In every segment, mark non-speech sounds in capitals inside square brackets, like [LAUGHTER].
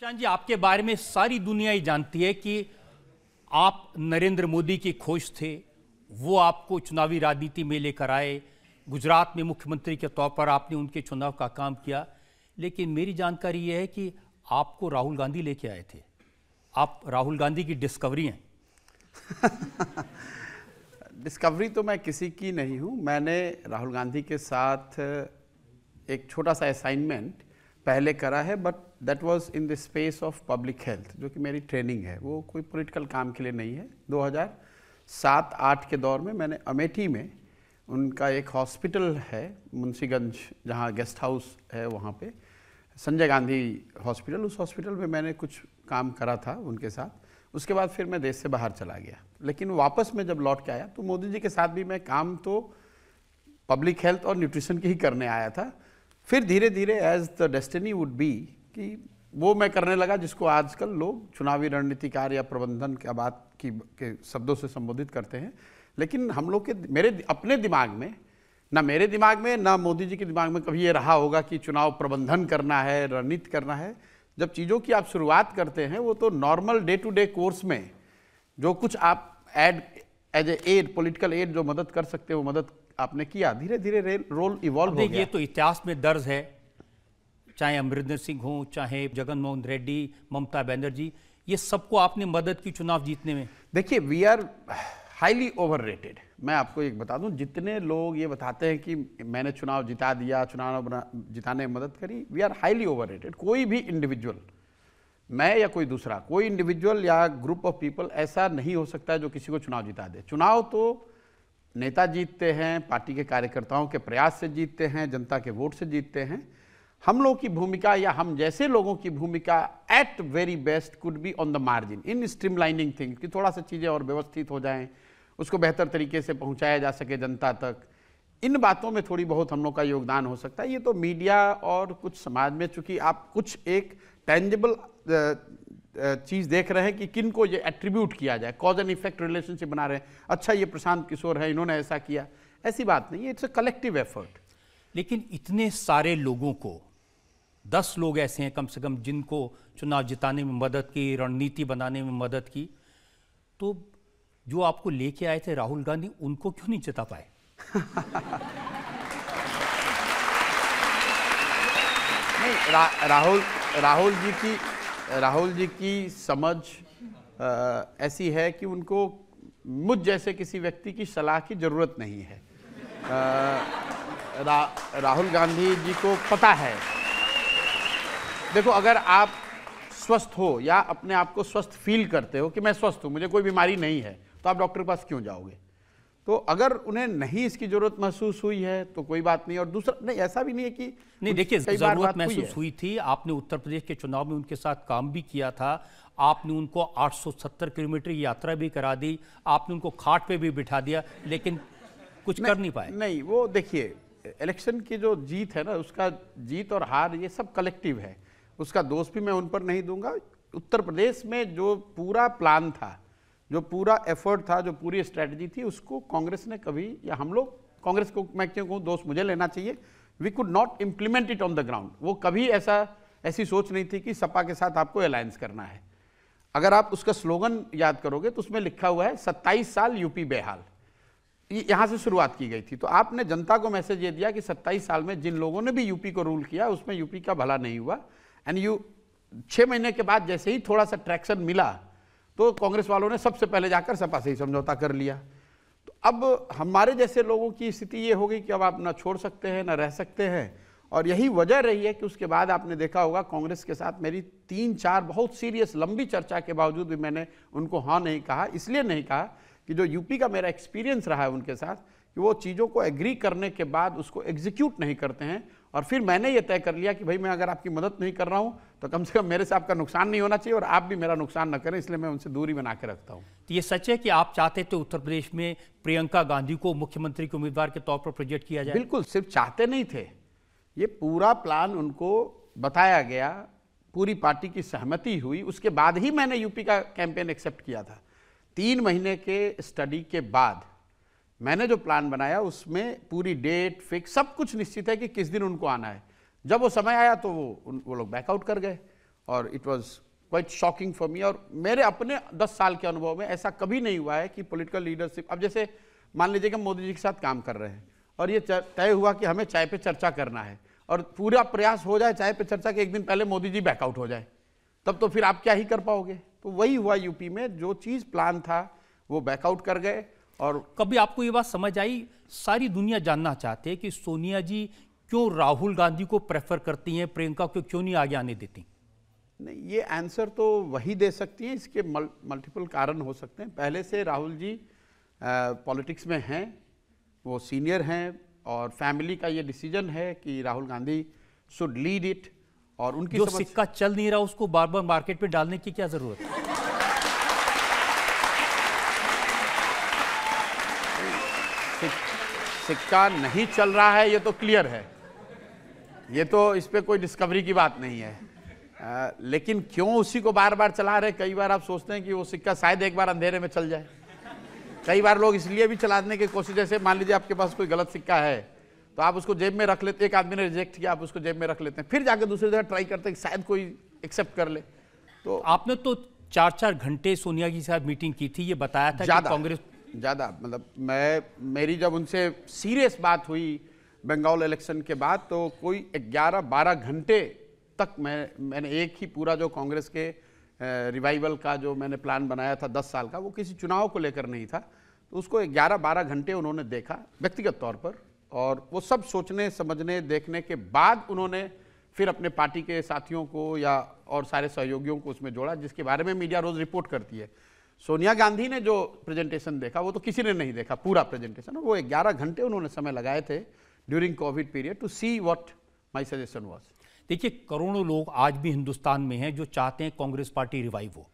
शान जी आपके बारे में सारी दुनिया ही जानती है कि आप नरेंद्र मोदी के खोज थे वो आपको चुनावी राजनीति में लेकर आए गुजरात में मुख्यमंत्री के तौर पर आपने उनके चुनाव का काम किया लेकिन मेरी जानकारी ये है कि आपको राहुल गांधी लेके आए थे आप राहुल गांधी की डिस्कवरी हैं [LAUGHS] डिस्कवरी तो मैं किसी की नहीं हूँ मैंने राहुल गांधी के साथ एक छोटा सा असाइनमेंट पहले करा है but that was in the space of public health जो कि मेरी ट्रेनिंग है वो कोई पॉलिटिकल काम के लिए नहीं है 2007-8 के दौर में मैंने अमेठी में उनका एक हॉस्पिटल है मुंशीगंज जहाँ गेस्ट हाउस है वहाँ पे संजय गांधी हॉस्पिटल उस हॉस्पिटल में मैंने कुछ काम करा था उनके साथ उसके बाद फिर मैं देश से बाहर चला गया लेकिन वापस में जब लौट के आया तो मोदी जी के साथ भी मैं काम तो पब्लिक हेल्थ और न्यूट्रिशन की ही करने आया था फिर धीरे धीरे as the destiny would be कि वो मैं करने लगा जिसको आजकल लोग चुनावी रणनीतिकार या प्रबंधन के बात की के शब्दों से संबोधित करते हैं लेकिन हम लोग के मेरे अपने दिमाग में ना मेरे दिमाग में ना मोदी जी के दिमाग में कभी ये रहा होगा कि चुनाव प्रबंधन करना है रणनीति करना है जब चीज़ों की आप शुरुआत करते हैं वो तो normal day to day course में जो कुछ आप aid as a aid political aid जो मदद कर सकते हैं वो मदद आपने किया धीरे धीरे रोल इवॉल्व हो गया ये तो इतिहास में दर्ज है चाहे अमरिंदर सिंह हो चाहे जगन मोहन रेड्डी ममता बनर्जी ये सबको आपने मदद की चुनाव जीतने में देखिए we are highly overrated मैं आपको एक बता दूं जितने लोग ये बताते हैं कि मैंने चुनाव जिता दिया चुनाव जिताने में मदद करी we are highly overrated कोई भी इंडिविजुअल मैं या कोई दूसरा कोई इंडिविजुअल या ग्रुप ऑफ पीपल ऐसा नहीं हो सकता है जो किसी को चुनाव जिता दे चुनाव तो नेता जीतते हैं पार्टी के कार्यकर्ताओं के प्रयास से जीतते हैं जनता के वोट से जीतते हैं हम लोग की भूमिका या हम जैसे लोगों की भूमिका at very best could be on the margin in streamlining thing कि थोड़ा सा चीज़ें और व्यवस्थित हो जाएं उसको बेहतर तरीके से पहुंचाया जा सके जनता तक इन बातों में थोड़ी बहुत हम लोग का योगदान हो सकता है ये तो मीडिया और कुछ समाज में चूंकि आप कुछ एक टेंजिबल चीज़ देख रहे हैं कि किन को ये एट्रीब्यूट किया जाए कॉज एंड इफेक्ट रिलेशनशिप बना रहे हैं अच्छा ये प्रशांत किशोर है इन्होंने ऐसा किया ऐसी बात नहीं इट्स अ कलेक्टिव एफर्ट लेकिन इतने सारे लोगों को दस लोग ऐसे हैं कम से कम जिनको चुनाव जिताने में मदद की रणनीति बनाने में मदद की तो जो आपको लेके आए थे राहुल गांधी उनको क्यों नहीं जिता पाए नहीं रा, राहुल राहुल जी की राहुल जी की समझ ऐसी है कि उनको मुझ जैसे किसी व्यक्ति की सलाह की ज़रूरत नहीं है रा, राहुल गांधी जी को पता है देखो अगर आप स्वस्थ हो या अपने आप को स्वस्थ फील करते हो कि मैं स्वस्थ हूँ मुझे कोई बीमारी नहीं है तो आप डॉक्टर के पास क्यों जाओगे तो अगर उन्हें नहीं इसकी जरूरत महसूस हुई है तो कोई बात नहीं और दूसरा नहीं ऐसा भी नहीं है कि नहीं देखिए जरूरत महसूस हुई थी आपने उत्तर प्रदेश के चुनाव में उनके साथ काम भी किया था आपने उनको 870 किलोमीटर यात्रा भी करा दी आपने उनको खाट पे भी बिठा दिया लेकिन कुछ कर नहीं पाए नहीं वो देखिए इलेक्शन की जो जीत है ना उसका जीत और हार ये सब कलेक्टिव है उसका दोष भी मैं उन पर नहीं दूंगा उत्तर प्रदेश में जो पूरा प्लान था जो पूरा एफर्ट था जो पूरी स्ट्रेटजी थी उसको कांग्रेस ने कभी या हम लोग कांग्रेस को मैं क्यों कहूँ दोस्त मुझे लेना चाहिए we could not implement it on the ground वो कभी ऐसा ऐसी सोच नहीं थी कि सपा के साथ आपको अलायंस करना है अगर आप उसका स्लोगन याद करोगे तो उसमें लिखा हुआ है सत्ताईस साल यूपी बेहाल यहाँ से शुरुआत की गई थी तो आपने जनता को मैसेज ये दिया कि सत्ताईस साल में जिन लोगों ने भी यूपी को रूल किया उसमें यूपी का भला नहीं हुआ एंड यू छः महीने के बाद जैसे ही थोड़ा सा ट्रैक्शन मिला तो कांग्रेस वालों ने सबसे पहले जाकर सपा से ही समझौता कर लिया तो अब हमारे जैसे लोगों की स्थिति ये होगी कि अब आप ना छोड़ सकते हैं ना रह सकते हैं और यही वजह रही है कि उसके बाद आपने देखा होगा कांग्रेस के साथ मेरी तीन चार बहुत सीरियस लंबी चर्चा के बावजूद भी मैंने उनको हाँ नहीं कहा इसलिए नहीं कहा कि जो यूपी का मेरा एक्सपीरियंस रहा है उनके साथ कि वो चीज़ों को एग्री करने के बाद उसको एग्जीक्यूट नहीं करते हैं और फिर मैंने ये तय कर लिया कि भाई मैं अगर आपकी मदद नहीं कर रहा हूँ तो कम से कम मेरे से आपका नुकसान नहीं होना चाहिए और आप भी मेरा नुकसान ना करें इसलिए मैं उनसे दूरी बना के रखता हूँ तो ये सच है कि आप चाहते थे उत्तर प्रदेश में प्रियंका गांधी को मुख्यमंत्री के उम्मीदवार के तौर पर प्रोजेक्ट किया जाए बिल्कुल सिर्फ चाहते नहीं थे ये पूरा प्लान उनको बताया गया पूरी पार्टी की सहमति हुई उसके बाद ही मैंने यूपी का कैंपेन एक्सेप्ट किया था तीन महीने के स्टडी के बाद मैंने जो प्लान बनाया उसमें पूरी डेट फिक्स सब कुछ निश्चित है कि किस दिन उनको आना है जब वो समय आया तो वो उन, वो लोग बैकआउट कर गए और it was quite shocking for me और मेरे अपने दस साल के अनुभव में ऐसा कभी नहीं हुआ है कि पॉलिटिकल लीडरशिप अब जैसे मान लीजिए कि मोदी जी के साथ काम कर रहे हैं और ये तय हुआ कि हमें चाय पे चर्चा करना है और पूरा प्रयास हो जाए चाय पे चर्चा के एक दिन पहले मोदी जी बैकआउट हो जाए तब तो फिर आप क्या ही कर पाओगे तो वही हुआ यूपी में जो चीज़ प्लान था वो बैकआउट कर गए और कभी आपको ये बात समझ आई सारी दुनिया जानना चाहते हैं कि सोनिया जी क्यों राहुल गांधी को प्रेफर करती हैं प्रियंका को क्यों नहीं आगे आने देती नहीं ये आंसर तो वही दे सकती हैं इसके मल, मल्टीपल कारण हो सकते हैं पहले से राहुल जी पॉलिटिक्स में हैं वो सीनियर हैं और फैमिली का ये डिसीजन है कि Rahul Gandhi should lead it और उनकी जो सिक्का चल नहीं रहा उसको बार बार मार्केट में डालने की क्या जरूरत है सिक्का नहीं चल रहा है ये तो क्लियर है ये तो इस पर कोई डिस्कवरी की बात नहीं है आ, लेकिन क्यों उसी को बार बार चला रहे कई बार आप सोचते हैं कि वो सिक्का शायद एक बार अंधेरे में चल जाए कई बार लोग इसलिए भी चलाने की कोशिश जैसे मान लीजिए आपके पास कोई गलत सिक्का है तो आप उसको जेब में रख लेते एक आदमी ने रिजेक्ट किया आप उसको जेब में रख लेते हैं फिर जाकर दूसरी जगह ट्राई करते हैं शायद कोई एक्सेप्ट कर ले तो आपने तो चार चार घंटे सोनिया जी साहब मीटिंग की थी ये बताया था कांग्रेस ज़्यादा मतलब मैं मेरी जब उनसे सीरियस बात हुई बंगाल इलेक्शन के बाद तो कोई 11-12 घंटे तक मैं मैंने एक ही पूरा जो कांग्रेस के रिवाइवल का जो मैंने प्लान बनाया था 10 साल का वो किसी चुनाव को लेकर नहीं था तो उसको 11-12 घंटे उन्होंने देखा व्यक्तिगत तौर पर और वो सब सोचने समझने देखने के बाद उन्होंने फिर अपने पार्टी के साथियों को या और सारे सहयोगियों को उसमें जोड़ा जिसके बारे में मीडिया रोज़ रिपोर्ट करती है सोनिया गांधी ने जो प्रेजेंटेशन देखा वो तो किसी ने नहीं देखा पूरा प्रेजेंटेशन वो 11 घंटे उन्होंने समय लगाए थे during covid period to see what my suggestion was देखिए करोड़ों लोग आज भी हिंदुस्तान में हैं जो चाहते हैं कांग्रेस पार्टी रिवाइव हो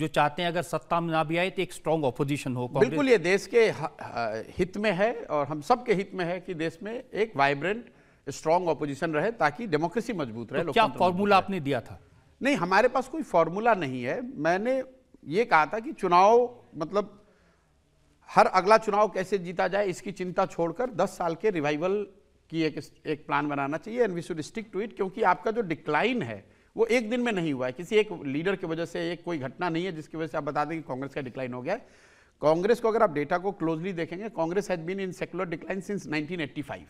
जो चाहते हैं अगर सत्ता में ना भी आए तो एक स्ट्रांग ऑपोजिशन हो बिल्कुल ये देश के हित में है और हम सबके हित में है कि देश में एक वाइब्रेंट स्ट्रांग ऑपोजिशन रहे ताकि डेमोक्रेसी मजबूत रहे तो क्या फॉर्मूला आपने दिया था नहीं हमारे पास कोई फॉर्मूला नहीं है मैंने ये कहा था कि चुनाव मतलब हर अगला चुनाव कैसे जीता जाए इसकी चिंता छोड़कर 10 साल के रिवाइवल की एक एक प्लान बनाना चाहिए and we should stick to it क्योंकि आपका जो डिक्लाइन है वो एक दिन में नहीं हुआ है किसी एक लीडर की वजह से एक कोई घटना नहीं है जिसकी वजह से आप बता दें कि कांग्रेस का डिक्लाइन हो गया कांग्रेस को अगर आप डेटा को क्लोजली देखेंगे Congress has been in secular decline since nineteen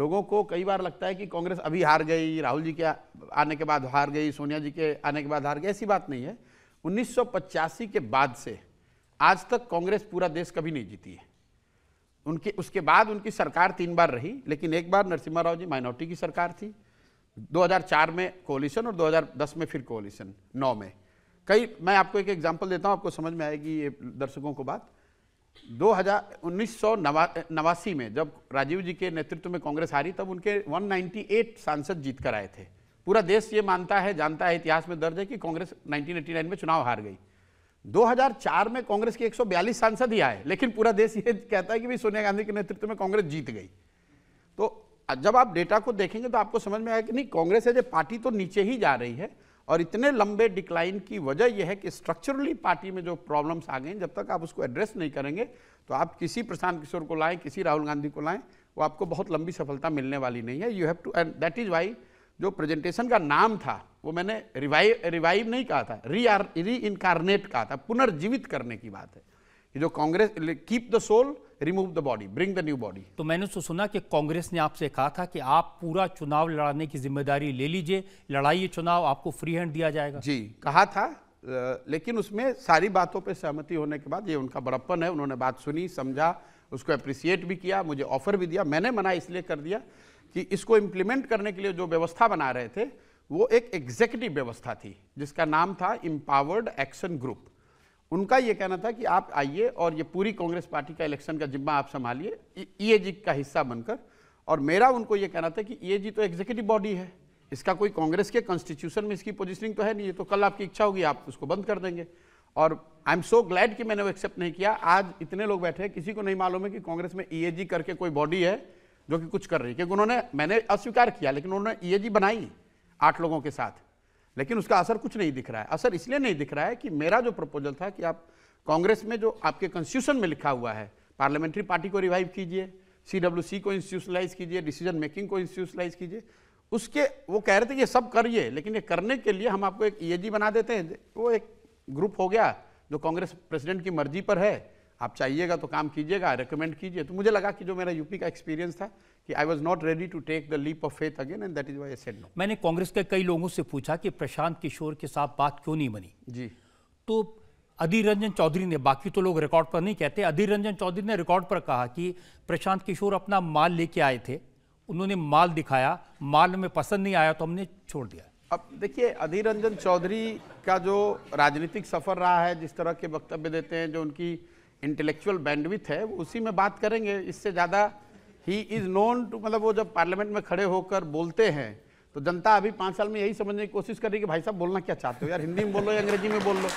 लोगों को कई बार लगता है कि कांग्रेस अभी हार गई राहुल जी के आने के बाद हार गई सोनिया जी के आने के बाद हार गई ऐसी बात नहीं है 1985 के बाद से आज तक कांग्रेस पूरा देश कभी नहीं जीती है उनके उसके बाद उनकी सरकार तीन बार रही लेकिन एक बार नरसिम्हा राव जी माइनॉरिटी की सरकार थी 2004 में कोलिशन और 2010 में फिर कोलिशन नौ में कई मैं आपको एक एग्जांपल देता हूं आपको समझ में आएगी ये दर्शकों को बात दो हजार उन्नीस सौ नवासी में जब राजीव जी के नेतृत्व में कांग्रेस हारी तब उनके वन सांसद जीत कर आए थे पूरा देश ये मानता है जानता है इतिहास में दर्ज है कि कांग्रेस 1989 में चुनाव हार गई 2004 में कांग्रेस के 142 सांसद ही आए लेकिन पूरा देश ये कहता है कि भाई सोनिया गांधी के नेतृत्व में कांग्रेस जीत गई तो जब आप डेटा को देखेंगे तो आपको समझ में आया कि नहीं कांग्रेस एज ए पार्टी तो नीचे ही जा रही है और इतने लंबे डिक्लाइन की वजह यह है कि स्ट्रक्चरली पार्टी में जो प्रॉब्लम्स आ गई जब तक आप उसको एड्रेस नहीं करेंगे तो आप किसी प्रशांत किशोर को लाएं किसी राहुल गांधी को लाएं वो आपको बहुत लंबी सफलता मिलने वाली नहीं है you have to and that is why जो प्रेजेंटेशन का नाम था वो मैंने रिवाइव रिवाइव नहीं कहा था री आर री इनकारनेट कहा था पुनर्जीवित करने की बात है ये जो Congress keep the soul remove the body bring the new body तो मैंने तो सुना कि कांग्रेस ने आपसे कहा था कि आप पूरा चुनाव लड़ाने की जिम्मेदारी ले लीजिए लड़ाइए चुनाव आपको फ्री हैंड दिया जाएगा जी कहा था लेकिन उसमें सारी बातों पर सहमति होने के बाद ये उनका बड़प्पन है उन्होंने बात सुनी समझा उसको अप्रिसिएट भी किया मुझे ऑफर भी दिया मैंने मना इसलिए कर दिया कि इसको इम्प्लीमेंट करने के लिए जो व्यवस्था बना रहे थे वो एक एग्जेक्यूटिव व्यवस्था थी जिसका नाम था इम्पावर्ड एक्शन ग्रुप उनका ये कहना था कि आप आइए और ये पूरी कांग्रेस पार्टी का इलेक्शन का जिम्मा आप संभालिए ई जी e का हिस्सा बनकर और मेरा उनको ये कहना था कि ई e जी तो एग्जीक्यूटिव बॉडी है इसका कोई कांग्रेस के कॉन्स्टिट्यूशन में इसकी पोजिशनिंग तो है नहीं ये तो कल आपकी इच्छा होगी आप उसको बंद कर देंगे और आई एम सो ग्लैड कि मैंने वो एक्सेप्ट नहीं किया आज इतने लोग बैठे हैं किसी को नहीं मालूम है कि कांग्रेस में ई e करके कोई बॉडी है जो कि कुछ कर रही क्योंकि उन्होंने मैंने अस्वीकार किया लेकिन उन्होंने ये जी बनाई आठ लोगों के साथ लेकिन उसका असर कुछ नहीं दिख रहा है असर इसलिए नहीं दिख रहा है कि मेरा जो प्रपोजल था कि आप कांग्रेस में जो आपके कॉन्स्टिट्यूशन में लिखा हुआ है पार्लियामेंट्री पार्टी को रिवाइव कीजिए सी को इंस्टीट्यूशनलाइज कीजिए डिसीजन मेकिंग को इंस्टीट्यूशनलाइज कीजिए उसके वो कह रहे थे ये सब करिए लेकिन ये करने के लिए हम आपको एक ई e बना देते हैं वो एक ग्रुप हो गया जो कांग्रेस प्रेसिडेंट की मर्जी पर है आप चाहिएगा तो काम कीजिएगा रिकमेंड कीजिए तो मुझे लगा कि जो मेरा यूपी का एक्सपीरियंस था कि I was not ready to take the leap of faith again and that is why said no मैंने कांग्रेस के कई लोगों से पूछा कि प्रशांत किशोर के साथ बात क्यों नहीं बनी जी तो अधीर रंजन चौधरी ने बाकी तो लोग रिकॉर्ड पर नहीं कहते अधीर रंजन चौधरी ने रिकॉर्ड पर कहा कि प्रशांत किशोर अपना माल लेके आए थे उन्होंने माल दिखाया माल में पसंद नहीं आया तो हमने छोड़ दिया अब देखिए अधीर रंजन चौधरी का जो राजनीतिक सफ़र रहा है जिस तरह के वक्तव्य देते हैं जो उनकी इंटेलेक्चुअल बैंडविथ है उसी में बात करेंगे इससे ज़्यादा ही इज़ नोन टू मतलब वो जब पार्लियामेंट में खड़े होकर बोलते हैं तो जनता अभी पाँच साल में यही समझने की कोशिश कर रही है कि भाई साहब बोलना क्या चाहते हो यार हिंदी में बोल लो या अंग्रेजी में बोल लो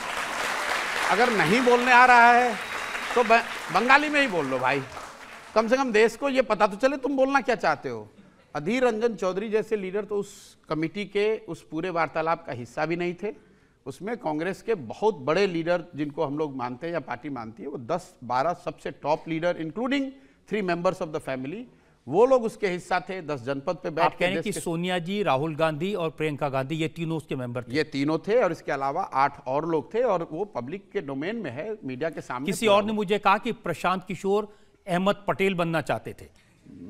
अगर नहीं बोलने आ रहा है तो बंगाली में ही बोल लो भाई कम से कम देश को ये पता तो चले तुम बोलना क्या चाहते हो अधीर रंजन चौधरी जैसे लीडर तो उस कमेटी के उस पूरे वार्तालाप का हिस्सा भी नहीं थे उसमें कांग्रेस के बहुत बड़े लीडर जिनको हम लोग मानते हैं या पार्टी मानती है वो 10-12 सबसे top leader including three members of the family वो लोग उसके हिस्सा थे दस जनपद पे बैठ आप कि सोनिया जी राहुल गांधी और प्रियंका गांधी ये तीनों उसके मेंबर थे ये तीनों थे और इसके अलावा आठ और लोग थे और वो पब्लिक के डोमेन में है मीडिया के सामने किसी और ने मुझे कहा कि प्रशांत किशोर अहमद पटेल बनना चाहते थे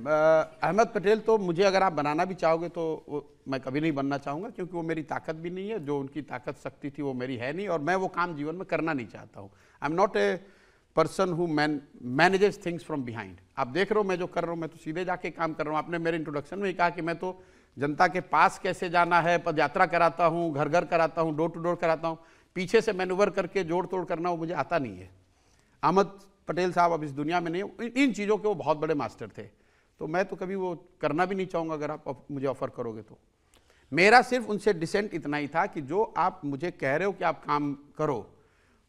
अहमद पटेल तो मुझे अगर आप बनाना भी चाहोगे तो मैं कभी नहीं बनना चाहूँगा क्योंकि वो मेरी ताकत भी नहीं है जो उनकी ताकत शक्ति थी वो मेरी है नहीं और मैं वो काम जीवन में करना नहीं चाहता हूँ I am not a person who man manages things from behind आप देख रहे हो मैं जो कर रहा हूँ मैं तो सीधे जाके काम कर रहा हूँ आपने मेरे इंट्रोडक्शन में ही कहा कि मैं तो जनता के पास कैसे जाना है पद यात्रा कराता हूँ घर घर कराता हूँ डोर टू डोर कराता हूँ पीछे से मैनूवर करके जोड़ तोड़ करना वो मुझे आता नहीं है अहमद पटेल साहब अब इस दुनिया में नहीं इन चीज़ों के वो बहुत बड़े मास्टर थे तो मैं तो कभी वो करना भी नहीं चाहूँगा अगर आप मुझे ऑफ़र करोगे तो मेरा सिर्फ उनसे डिसेंट इतना ही था कि जो आप मुझे कह रहे हो कि आप काम करो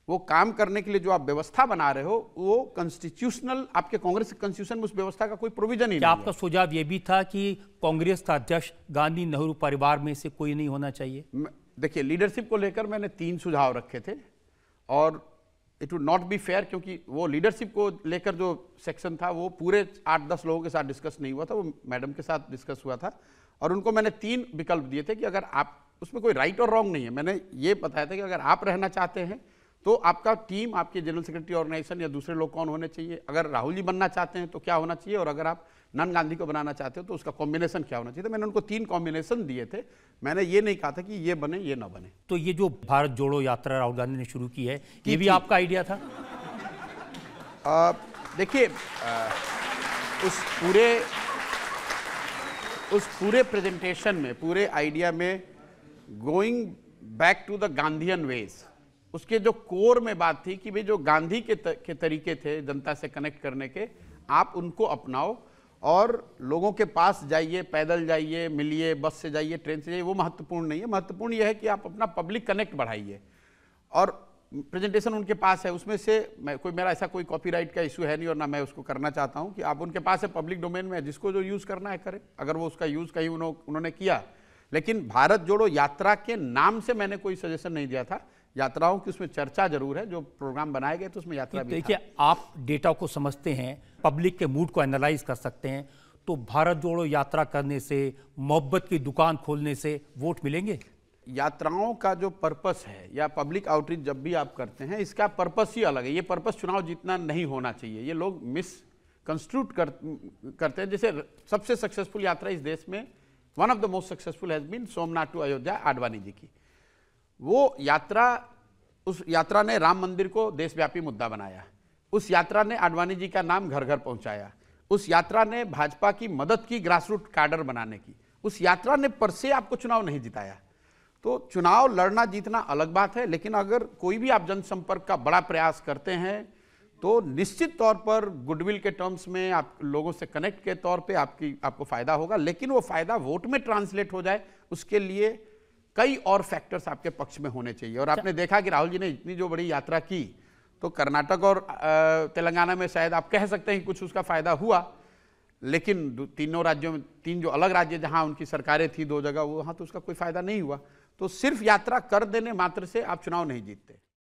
वो काम करने के लिए जो आप व्यवस्था बना रहे हो वो कॉन्स्टिट्यूशनल आपके कांग्रेस कॉन्स्टिट्यूशन में उस व्यवस्था का कोई प्रोविजन ही नहीं आपका सुझाव ये भी था कि कांग्रेस का अध्यक्ष गांधी नेहरू परिवार में से कोई नहीं होना चाहिए देखिए लीडरशिप को लेकर मैंने तीन सुझाव रखे थे और it would not be fair क्योंकि वो लीडरशिप को लेकर जो सेक्शन था वो पूरे आठ दस लोगों के साथ डिस्कस नहीं हुआ था वो मैडम के साथ डिस्कस हुआ था और उनको मैंने तीन विकल्प दिए थे कि अगर आप उसमें कोई राइट और रॉन्ग नहीं है मैंने ये बताया था कि अगर आप रहना चाहते हैं तो आपका टीम आपके जनरल सेक्रेटरी ऑर्गेनाइजेशन या दूसरे लोग कौन होने चाहिए अगर राहुल जी बनना चाहते हैं तो क्या होना चाहिए और अगर आप नन गांधी को बनाना चाहते हो तो उसका कॉम्बिनेशन क्या होना चाहिए तो मैंने उनको तीन कॉम्बिनेशन दिए थे मैंने ये नहीं कहा था कि ये बने ये ना बने तो ये जो भारत जोड़ो यात्रा राहुल गांधी ने शुरू की है ये भी आपका आइडिया था देखिए उस पूरे उस पूरे प्रेजेंटेशन में पूरे आइडिया में going back to the Gandhian ways उसके जो कोर में बात थी कि भाई जो गांधी के, त, के तरीके थे जनता से कनेक्ट करने के आप उनको अपनाओ और लोगों के पास जाइए पैदल जाइए मिलिए बस से जाइए ट्रेन से जाइए वो महत्वपूर्ण नहीं है महत्वपूर्ण यह है कि आप अपना पब्लिक कनेक्ट बढ़ाइए और प्रेजेंटेशन उनके पास है उसमें से मैं कोई मेरा ऐसा कोई कॉपीराइट का इशू है नहीं और ना मैं उसको करना चाहता हूँ कि आप उनके पास है पब्लिक डोमेन में जिसको जो यूज़ करना है करें अगर वो उसका यूज़ कहीं उन्होंने किया लेकिन भारत जोड़ो यात्रा के नाम से मैंने कोई सजेशन नहीं दिया था यात्राओं की उसमें चर्चा जरूर है जो प्रोग्राम बनाए गए तो उसमें यात्रा देखिए आप डेटा को समझते हैं पब्लिक के मूड को एनालाइज कर सकते हैं तो भारत जोड़ो यात्रा करने से मोहब्बत की दुकान खोलने से वोट मिलेंगे यात्राओं का जो पर्पस है या पब्लिक आउटरीच जब भी आप करते हैं इसका पर्पस ही अलग है ये पर्पस चुनाव जीतना नहीं होना चाहिए ये लोग मिस कंस्ट्रूट कर, करते हैं जैसे सबसे सक्सेसफुल यात्रा इस देश में one of the most successful has been Somnath to Ayodhya Advani ji की वो यात्रा उस यात्रा ने राम मंदिर को देशव्यापी मुद्दा बनाया उस यात्रा ने आडवाणी जी का नाम घर घर पहुंचाया उस यात्रा ने भाजपा की मदद की ग्रासरूट कार्डर बनाने की उस यात्रा ने पर से आपको चुनाव नहीं जिताया तो चुनाव लड़ना जीतना अलग बात है लेकिन अगर कोई भी आप जनसंपर्क का बड़ा प्रयास करते हैं तो निश्चित तौर पर गुडविल के टर्म्स में आप लोगों से कनेक्ट के तौर पे आपकी आपको फ़ायदा होगा लेकिन वो फ़ायदा वोट में ट्रांसलेट हो जाए उसके लिए कई और फैक्टर्स आपके पक्ष में होने चाहिए और अच्छा। आपने देखा कि राहुल जी ने इतनी जो बड़ी यात्रा की तो कर्नाटक और तेलंगाना में शायद आप कह सकते हैं कुछ उसका फायदा हुआ लेकिन तीनों राज्यों में तीन जो अलग राज्य जहां उनकी सरकारें थी दो जगह वहां तो उसका कोई फायदा नहीं हुआ तो सिर्फ यात्रा कर देने मात्र से आप चुनाव नहीं जीतते